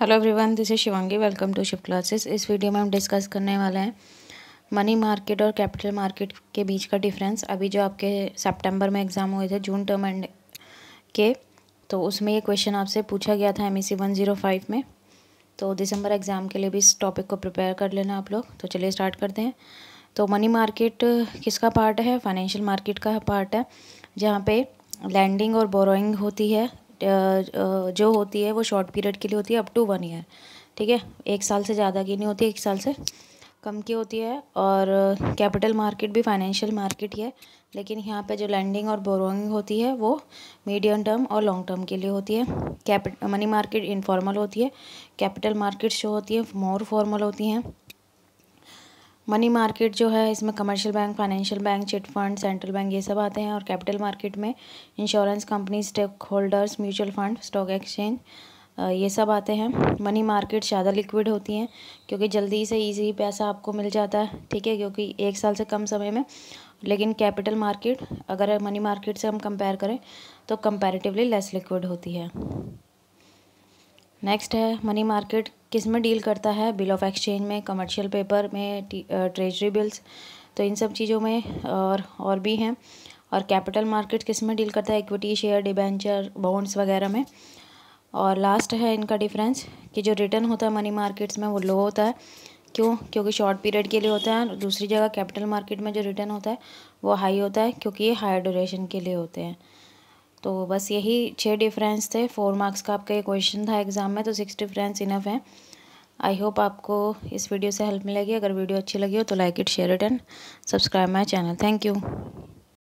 hello everyone this is Shivangi welcome to shift classes इस video में हम डिस्कस करने वाले हैं मनी मार्केट और कैपिटल मार्केट के बीच का डिफरेंस अभी जो आपके सितंबर में एग्ज़ाम हुए थे जून टर्म एंड के तो उसमें ये क्वेश्चन आपसे पूछा गया था M E C one zero five में तो दिसंबर एग्ज़ाम के लिए भी इस टॉपिक को प्रिपेयर कर लेना आप लोग तो चलिए स्टार्ट करते हैं तो मनी मार्केट किसका पार्ट है फाइनेंशियल मार्केट का पार्ट है जहाँ पे लैंडिंग और बोरोइंग होती है Uh, uh, जो होती है वो शॉर्ट पीरियड के लिए होती है अप टू वन ईयर ठीक है एक साल से ज़्यादा की नहीं होती एक साल से कम की होती है और कैपिटल uh, मार्केट भी फाइनेंशियल मार्केट ही है लेकिन यहाँ पे जो लैंडिंग और बोरोइंग होती है वो मीडियम टर्म और लॉन्ग टर्म के लिए होती है कैपिटल मनी मार्केट इनफॉर्मल होती है कैपिटल मार्केट्स जो होती है मोर फॉर्मल होती हैं मनी मार्केट जो है इसमें commercial bank financial bank chit fund central bank ये सब आते हैं और कैपिटल मार्केट में insurance company stake holders mutual fund stock exchange ये सब आते हैं मनी मार्केट ज़्यादा लिक्विड होती हैं क्योंकि जल्दी से ईजी पैसा आपको मिल जाता है ठीक है क्योंकि एक साल से कम समय में लेकिन कैपिटल मार्केट अगर मनी मार्केट से हम कंपेयर करें तो कंपेरेटिवली लेस लिक्विड होती है नेक्स्ट है मनी मार्केट किस में डील करता है बिल ऑफ एक्सचेंज में कमर्शियल पेपर में ट्रेजरी बिल्स तो इन सब चीज़ों में और और भी हैं और कैपिटल मार्केट किस में डील करता है इक्विटी शेयर डिबेंचर बॉन्ड्स वगैरह में और लास्ट है इनका डिफरेंस कि जो रिटर्न होता है मनी मार्केट्स में वो लो होता है क्यों क्योंकि शॉर्ट पीरियड के लिए होता है दूसरी जगह कैपिटल मार्केट में जो रिटर्न होता है वो हाई होता है क्योंकि ये हाई ड्यूरेशन के लिए होते हैं तो बस यही छः डिफरेंस थे फोर मार्क्स का आपका ये क्वेश्चन था एग्ज़ाम में तो सिक्स डिफरेंस इनफ है आई होप आपको इस वीडियो से हेल्प मिलेगी अगर वीडियो अच्छी लगी हो तो like it share it and subscribe my channel thank you